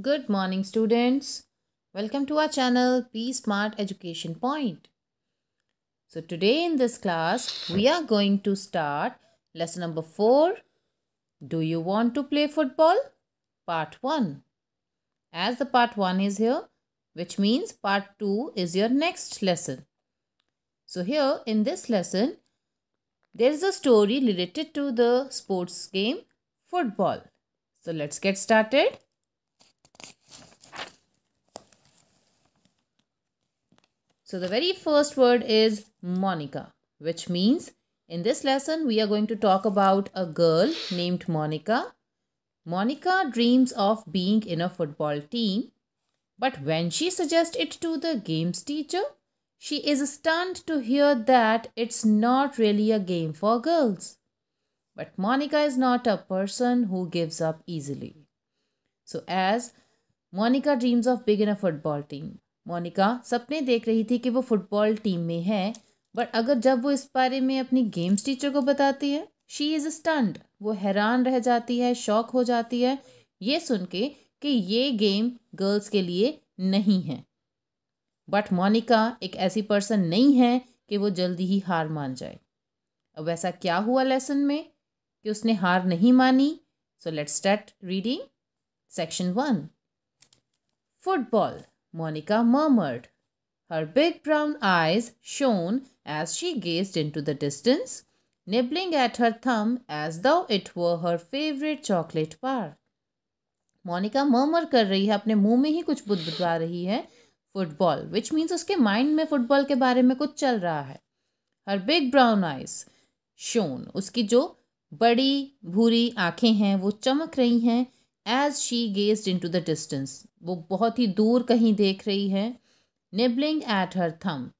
Good morning students. Welcome to our channel P Smart Education Point. So today in this class we are going to start lesson number 4. Do you want to play football? Part 1. As the part 1 is here which means part 2 is your next lesson. So here in this lesson there is a story related to the sports game football. So let's get started. So the very first word is Monica, which means in this lesson we are going to talk about a girl named Monica. Monica dreams of being in a football team, but when she suggests it to the games teacher, she is stunned to hear that it's not really a game for girls. But Monica is not a person who gives up easily. So as Monica dreams of being in a football team, Monika सपने देख रही थी कि वो football team में है but अगर जब वो इस बारे में अपनी गेम्स टीचर को बताती है शी इज़ स्टंड वो हैरान रह जाती है शौक हो जाती है ये सुन के कि ये गेम गर्ल्स के लिए नहीं है बट मोनिका एक ऐसी पर्सन नहीं है कि वो जल्दी ही हार मान जाए अब ऐसा क्या हुआ लेसन में कि उसने हार नहीं मानी so let's start reading section one football Monica murmured. Her big brown eyes shone as she gazed into the distance, nibbling at her thumb as though it were her favorite chocolate bar. Monica murmur कर रही है अपने मुंह में ही कुछ बुदबुदा रही है फुटबॉल विच मीन्स उसके माइंड में फुटबॉल के बारे में कुछ चल रहा है her big brown eyes shone उसकी जो बड़ी भूरी आंखें हैं वो चमक रही हैं as she gaze into the distance वो बहुत ही दूर कहीं देख रही है निबलिंग एट हर थम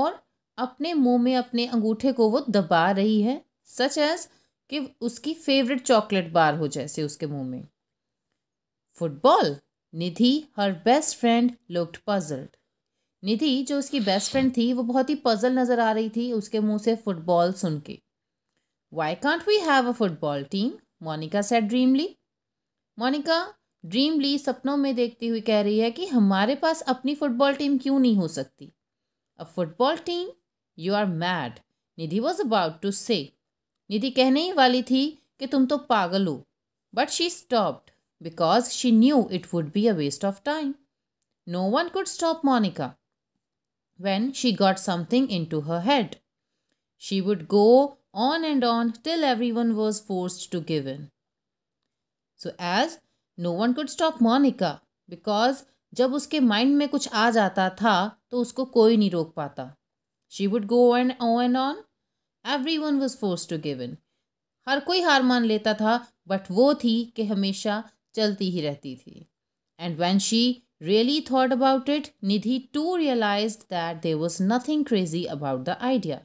और अपने मुंह में अपने अंगूठे को वो दबा रही है सच एज कि उसकी फेवरेट चॉकलेट बार हो जैसे उसके मुंह में football Nidhi her best friend looked puzzled Nidhi जो उसकी बेस्ट फ्रेंड थी वो बहुत ही पजल नज़र आ रही थी उसके मुंह से फुटबॉल सुन के why can't we have a football team Monica said dreamily Monica dreamily सपनों में देखती हुई कह रही है कि हमारे पास अपनी फुटबॉल टीम क्यों नहीं हो सकती a football team you are mad Nidhi was about to say Nidhi कहने ही वाली थी कि तुम तो पागल हो but she stopped because she knew it would be a waste of time no one could stop Monica when she got something into her head she would go on and on till everyone was forced to give in so as no one could stop Monica because जब उसके mind में कुछ आ जाता था तो उसको कोई नहीं रोक पाता she would go and on and on everyone was forced to give in हर कोई हार मान लेता था बट वो थी कि हमेशा चलती ही रहती थी and when she really thought about it Nidhi to realise that there was nothing crazy about the idea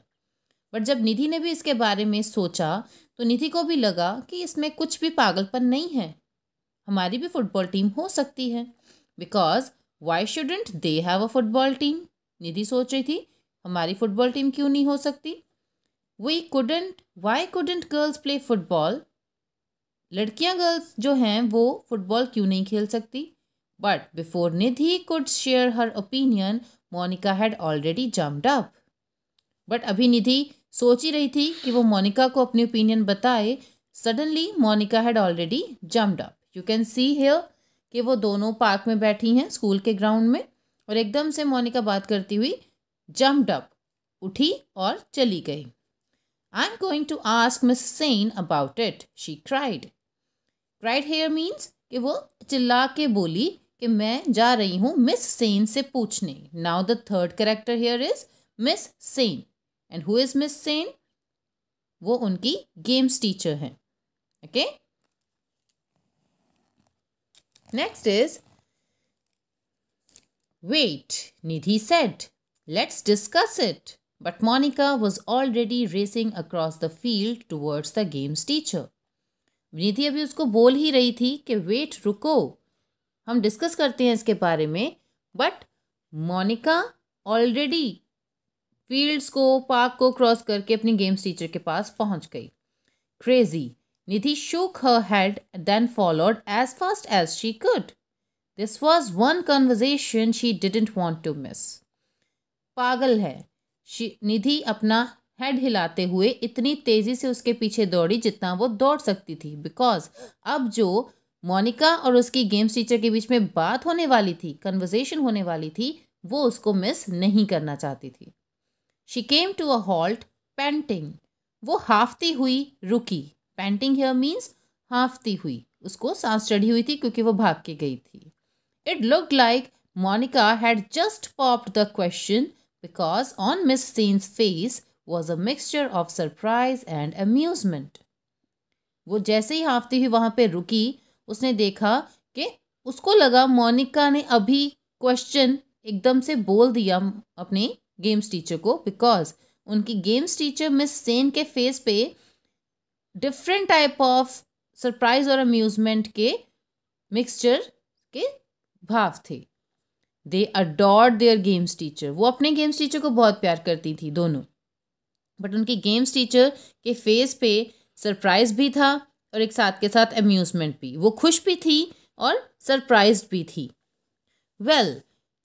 but जब निधि ने भी इसके बारे में सोचा तो निधि को भी लगा कि इसमें कुछ भी पागलपन नहीं है हमारी भी फुटबॉल टीम हो सकती है because why shouldn't they have a football team Nidhi सोच रही थी हमारी फुटबॉल टीम क्यों नहीं हो सकती we couldn't why couldn't girls play football लड़कियां गर्ल्स जो हैं वो फुटबॉल क्यों नहीं खेल सकती but before Nidhi could share her opinion Monica had already jumped up but अभी निधि सोच ही रही थी कि वो मोनिका को अपनी ओपिनियन बताए suddenly Monica had already jumped up you can see here कि वो दोनों पार्क में बैठी हैं स्कूल के ग्राउंड में और एकदम से मोनिका बात करती हुई जम्ड अप उठी और चली गई I am going to ask miss Sen about it she cried cried here means कि वो चिल्ला के बोली कि मैं जा रही हूँ मिस सेन से पूछने now the third character here is miss Sen and who is miss Sen वो उनकी गेम्स टीचर हैं okay next is wait Nidhi said let's discuss it but Monica was already racing across the field towards the games teacher Nidhi अभी उसको बोल ही रही थी कि wait रुको हम डिस्कस करते हैं इसके बारे में बट मोनिका ऑलरेडी फील्ड्स को पार्क को क्रॉस करके अपनी गेम्स टीचर के पास पहुंच गई crazy Nidhi shook her head then followed as fast as she could this was one conversation she didn't want to miss पागल है निधि अपना हेड हिलाते हुए इतनी तेज़ी से उसके पीछे दौड़ी जितना वो दौड़ सकती थी बिकॉज अब जो मोनिका और उसकी गेम्स टीचर के बीच में बात होने वाली थी कन्वर्जेशन होने वाली थी वो उसको मिस नहीं करना चाहती थी she came to a halt panting वो हाफती हुई रुकी पेंटिंग हेयर मीन्स हाफती हुई उसको सांस चढ़ी हुई थी क्योंकि वो भाग के गई थी it look like Monica had just popped the question because on miss Sen's face was a mixture of surprise and amusement वो जैसे ही हाफती हुई वहाँ पे रुकी उसने देखा कि उसको लगा मोनिका ने अभी क्वेश्चन एकदम से बोल दिया अपने गेम्स टीचर को बिकॉज उनकी गेम्स टीचर मिस सेन के फेस पे डिफरेंट टाइप ऑफ सरप्राइज और अम्यूजमेंट के मिक्सचर के भाव थे they adored their games teacher वो अपने गेम्स टीचर को बहुत प्यार करती थी दोनों बट उनकी गेम्स टीचर के फेस पे सरप्राइज भी था और एक साथ के साथ अम्यूजमेंट भी वो खुश भी थी और सरप्राइज भी थी well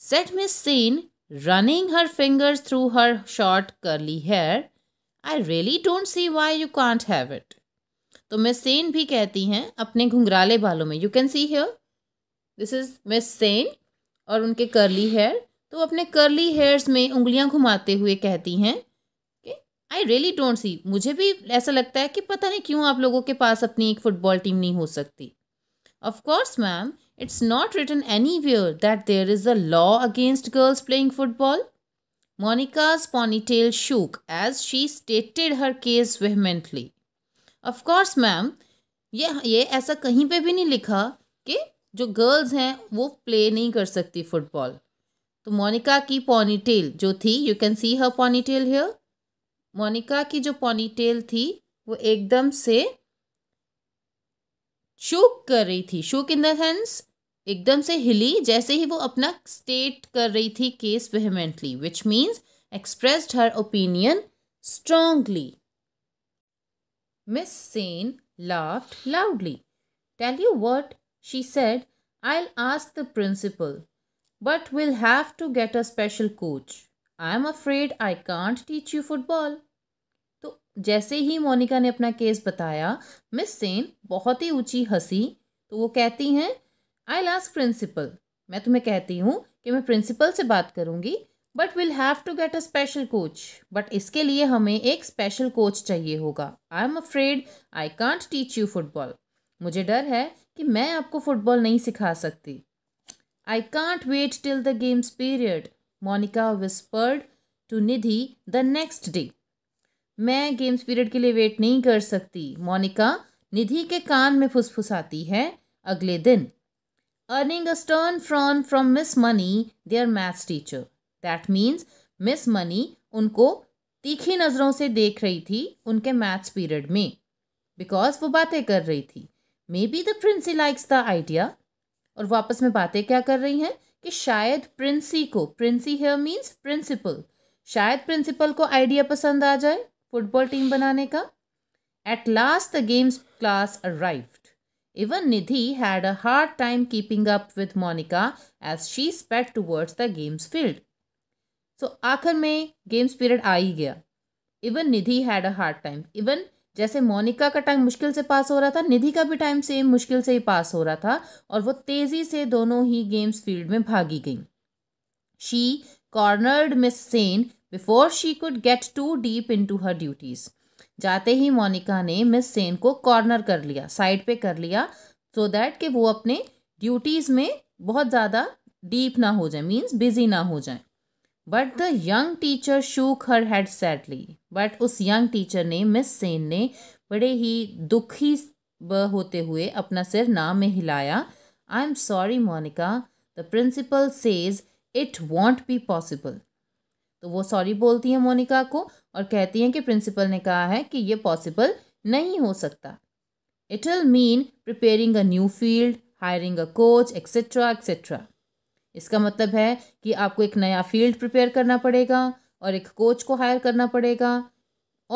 said miss Sen running her fingers through her short curly hair I really don't see why you can't have it तो मिस सेन भी कहती हैं अपने घुंघराले बालों में you can see here this is miss Sen और उनके कर्ली हेयर तो अपने कर्ली हेयर्स में उंगलियां घुमाते हुए कहती हैं कि आई रियली डोंट सी मुझे भी ऐसा लगता है कि पता नहीं क्यों आप लोगों के पास अपनी एक फुटबॉल टीम नहीं हो सकती of course ma'am It's not written anywhere that there is a law against girls playing football. Monica's ponytail shook as she stated her case vehemently. Of course, ma'am, ये ये ऐसा कहीं पे भी नहीं लिखा कि जो गर्ल्स हैं वो प्ले नहीं कर सकती फुटबॉल तो मोनिका की पॉनीटेल जो थी you can see her ponytail here Monica की जो पॉनीटेल थी वो एकदम से शूक कर रही थी शूक इन द सेंस एकदम से हिली जैसे ही वो अपना स्टेट कर रही थी case vehemently which means expressed her opinion strongly miss Sen laughed loudly tell you what she said I ask the principal but will have to get a special coach I am afraid I can't teach you football तो जैसे ही मोनिका ने अपना case बताया miss Sen बहुत ही ऊँची हंसी तो वो कहती हैं आई लास्क प्रिंसिपल मैं तुम्हें कहती हूँ कि मैं प्रिंसिपल से बात करूँगी but will have to get a special coach but इसके लिए हमें एक स्पेशल कोच चाहिए होगा I am afraid I can't teach you football मुझे डर है कि मैं आपको फुटबॉल नहीं सिखा सकती I can't wait till the games period Monica whispered to Nidhi the next day मैं गेम्स पीरियड के लिए वेट नहीं कर सकती मोनिका निधि के कान में फुसफुसाती है अगले दिन earning a stern frown from Miss Money, their maths teacher. That means miss Mani उनको तीखी नज़रों से देख रही थी उनके मैथ्स पीरियड में बिकॉज वो बातें कर रही थी maybe the princy likes the idea और वापस में बातें क्या कर रही हैं कि शायद प्रिंसी को प्रिंसी हेयर मीन्स प्रिंसिपल शायद प्रिंसिपल को आइडिया पसंद आ जाए फुटबॉल टीम बनाने का at last the games class arrived Even Nidhi had a hard time keeping up with Monica as she sped towards the games field. So so, आखिर में games period आ ही गया even Nidhi had a hard time even जैसे Monica का time मुश्किल से पास हो रहा था निधि का भी टाइम सेम मुश्किल से ही पास हो रहा था और वो तेज़ी से दोनों ही गेम्स फील्ड में भागी गई she cornered miss Sen before she could get too deep into her duties जाते ही मोनिका ने मिस सेन को कॉर्नर कर लिया साइड पे कर लिया सो so दैट कि वो अपने ड्यूटीज़ में बहुत ज़्यादा डीप ना हो जाए मीन्स बिजी ना हो जाए but the young teacher shook her head sadly but उस यंग टीचर ने मिस सेन ने बड़े ही दुखी होते हुए अपना सिर नाम में हिलाया I am sorry Monica the principal says it won't be possible तो वो सॉरी बोलती हैं मोनिका को और कहती हैं कि प्रिंसिपल ने कहा है कि ये पॉसिबल नहीं हो सकता it will mean preparing a new field hiring a coach etcetera etcetera इसका मतलब है कि आपको एक नया फील्ड प्रिपेयर करना पड़ेगा और एक कोच को हायर करना पड़ेगा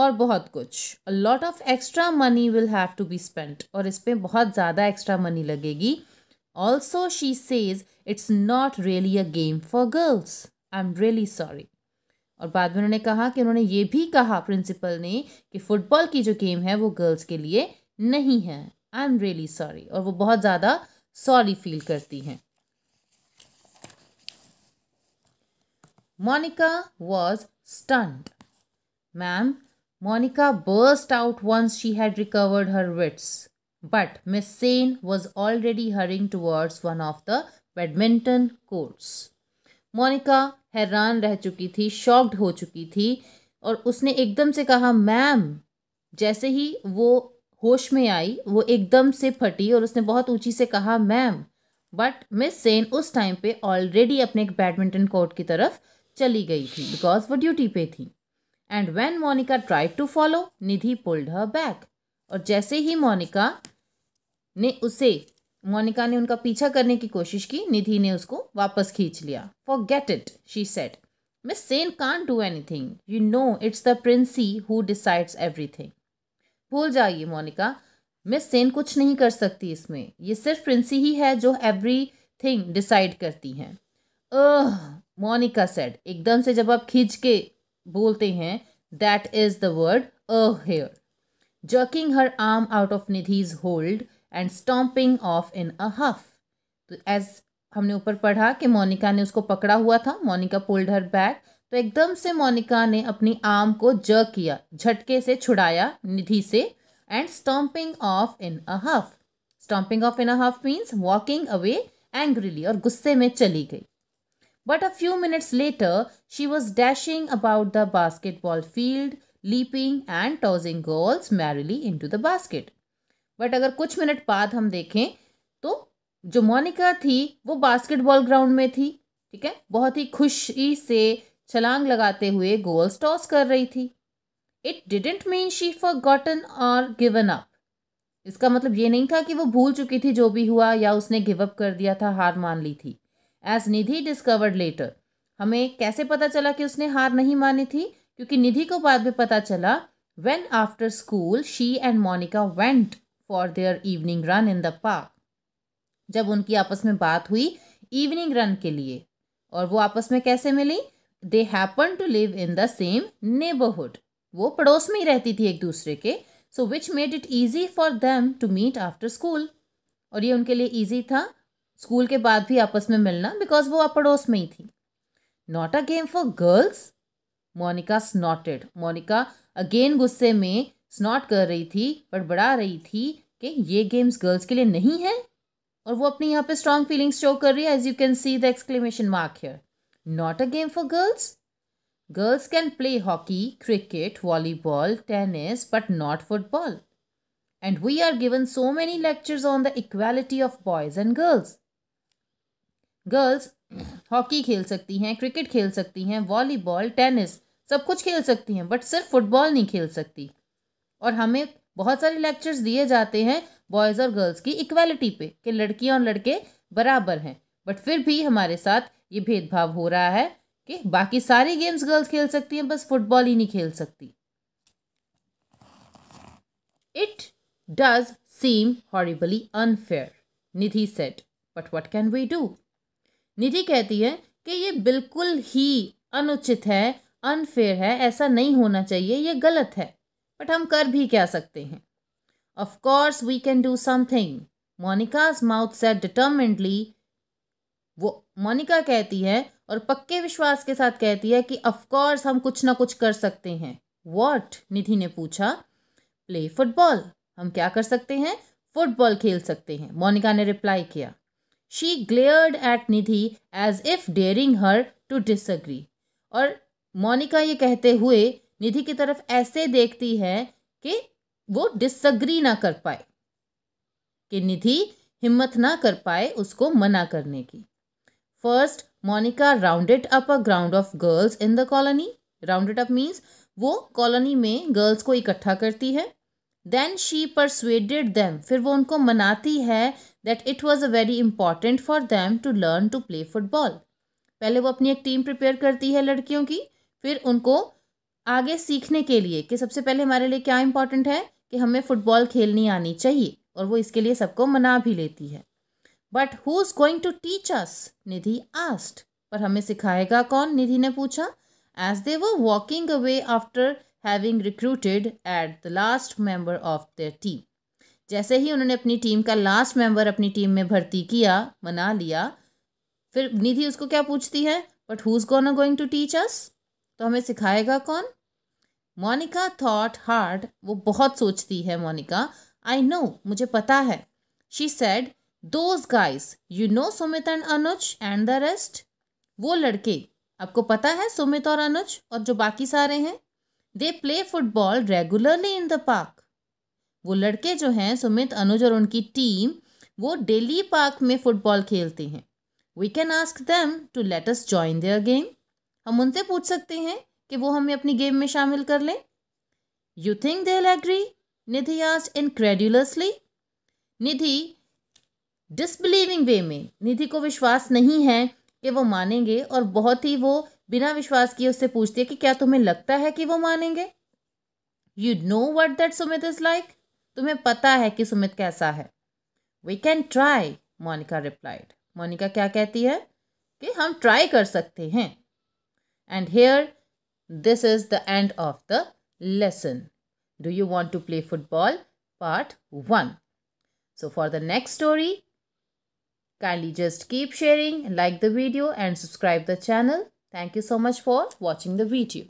और बहुत कुछ a lot of extra money will have to be spent और इस पर बहुत ज़्यादा एक्स्ट्रा मनी लगेगी also she says it's not really a game for girls I am really sorry और बाद में उन्होंने कहा कि उन्होंने ये भी कहा प्रिंसिपल ने कि फ़ुटबॉल की जो गेम है वो गर्ल्स के लिए नहीं है आई एम रियली सॉरी और वो बहुत ज़्यादा सॉरी फील करती हैं Monica was stunned ma'am Monica burst out once she had recovered her wits. But Miss Sane was already hurrying towards one of the badminton courts. Monica हैरान रह चुकी थी शॉक्ड हो चुकी थी और उसने एकदम से कहा मैम जैसे ही वो होश में आई वो एकदम से फटी और उसने बहुत ऊंची से कहा मैम बट मिस सेन उस टाइम पे ऑलरेडी अपने एक बैडमिंटन कोर्ट की तरफ चली गई थी बिकॉज वो ड्यूटी पे थी and when Monica tried to follow Nidhi pulled her back और जैसे ही मोनिका ने उसे मोनिका ने उनका पीछा करने की कोशिश की निधि ने उसको वापस खींच लिया forget it she said miss Sen can't do anything you know it's the princy who decides everything भूल जाइए मोनिका मिस सेन कुछ नहीं कर सकती इसमें ये सिर्फ प्रिंसी ही है जो एवरी थिंग डिसाइड करती हैं अह मोनिका सेड एकदम से जब आप खींच के बोलते हैं that is the word a here jerking her arm out of Nidhi's hold and stomping off in a huff तो एज हमने ऊपर पढ़ा कि मोनिका ने उसको पकड़ा हुआ था मोनिका पुल्ड हर बैग तो एकदम से मोनिका ने अपनी आर्म को ज किया झटके से छुड़ाया निधि से and stomping off in a huff stomping off in a huff means walking away angrily और गुस्से में चली गई but a few minutes later she was dashing about the basketball field leaping and tossing girls merrily into the basket but अगर कुछ minute बाद हम देखें तो जो मोनिका थी वो बास्केटबॉल ग्राउंड में थी ठीक है बहुत ही खुशी से छलांग लगाते हुए गोल्स टॉस कर रही थी it didn't mean she forgotten और गिवन अप इसका मतलब ये नहीं था कि वो भूल चुकी थी जो भी हुआ या उसने गिव अप कर दिया था हार मान ली थी एज निधि डिस्कवर्ड लेटर हमें कैसे पता चला कि उसने हार नहीं मानी थी क्योंकि निधि को बाद में पता चला when after school she and Monica went for their evening run in the park जब उनकी आपस में बात हुई इवनिंग रन के लिए और वो आपस में कैसे मिली they happen to live in the same neighbourhood वो पड़ोस में ही रहती थी एक दूसरे के so which made it easy for them to meet after school और ये उनके लिए ईजी था स्कूल के बाद भी आपस में मिलना बिकॉज वो आप पड़ोस में ही थी not a game for girls Monica snorted Monica again गुस्से में स्नॉट कर रही थी बड़बड़ा रही थी कि ये गेम्स गर्ल्स के लिए नहीं है और वो अपने यहाँ पे स्ट्रॉन्ग फीलिंग्स शो कर रही है as you can see the exclamation mark here not a game for girls girls can play hockey cricket volleyball tennis but not football and we are given so many lectures on the equality of boys and girls girls hockey खेल सकती हैं cricket खेल सकती हैं volleyball tennis सब कुछ खेल सकती हैं बट सिर्फ फुटबॉल नहीं खेल सकती और हमें बहुत सारे लेक्चर्स दिए जाते हैं बॉयज़ और गर्ल्स की इक्वालिटी पे कि लड़कियाँ और लड़के बराबर हैं बट फिर भी हमारे साथ ये भेदभाव हो रहा है कि बाकी सारी गेम्स गर्ल्स खेल सकती हैं बस फुटबॉल ही नहीं खेल सकती it does seem horribly unfair Nidhi said but what can we do Nidhi कहती है कि ये बिल्कुल ही अनुचित है अनफेयर है ऐसा नहीं होना चाहिए ये गलत है बट हम कर भी क्या सकते हैं of course we can do something Monica's mouth set determinedly वो मोनिका कहती है और पक्के विश्वास के साथ कहती है कि ऑफ कोर्स हम कुछ ना कुछ कर सकते हैं वॉट निधि ने पूछा प्ले फुटबॉल हम क्या कर सकते हैं फुटबॉल खेल सकते हैं मोनिका ने रिप्लाई किया she glared at Nidhi as if daring her to disagree और मोनिका ये कहते हुए निधि की तरफ ऐसे देखती है कि वो डिसग्री ना कर पाए कि निधि हिम्मत ना कर पाए उसको मना करने की first Monica rounded up a ground of girls in the colony rounded up means वो कॉलोनी में गर्ल्स को इकट्ठा करती है देन शी परसुएडेड दैम फिर वो उनको मनाती है that it was a very important for them to learn to play football पहले वो अपनी एक टीम प्रिपेयर करती है लड़कियों की फिर उनको आगे सीखने के लिए कि सबसे पहले हमारे लिए क्या इंपॉर्टेंट है कि हमें फ़ुटबॉल खेलनी आनी चाहिए और वो इसके लिए सबको मना भी लेती है but who is going to teach us Nidhi asked पर हमें सिखाएगा कौन निधि ने पूछा as they were walking away after having recruited at the last member of their team जैसे ही उन्होंने अपनी टीम का लास्ट मेंबर अपनी टीम में भर्ती किया मना लिया फिर निधि उसको क्या पूछती है but who is gonna going to teach us तो हमें सिखाएगा कौन मोनिका थॉट हार्ड वो बहुत सोचती है मोनिका आई नो मुझे पता है she said those guys you know Sumit and Anuj and the rest वो लड़के आपको पता है सुमित और अनुज और जो बाकी सारे हैं they play football regularly in the park वो लड़के जो हैं सुमित अनुज और उनकी टीम वो डेली पार्क में फुटबॉल खेलते हैं we can ask them to let us join their game हम उनसे पूछ सकते हैं कि वो हमें अपनी गेम में शामिल कर लें you think they agree Nidhi asked incredulously Nidhi disbelieving way में निधि को विश्वास नहीं है कि वो मानेंगे और बहुत ही वो बिना विश्वास किए उससे पूछती है कि क्या तुम्हें लगता है कि वो मानेंगे you know what that Sumit is like तुम्हें पता है कि सुमित कैसा है we can try Monica replied Monica क्या कहती है कि हम ट्राई कर सकते हैं And here, this is the end of the lesson. Do you want to play football? Part 1. So for the next story, kindly just keep sharing, like the video and subscribe the channel. Thank you so much for watching the video.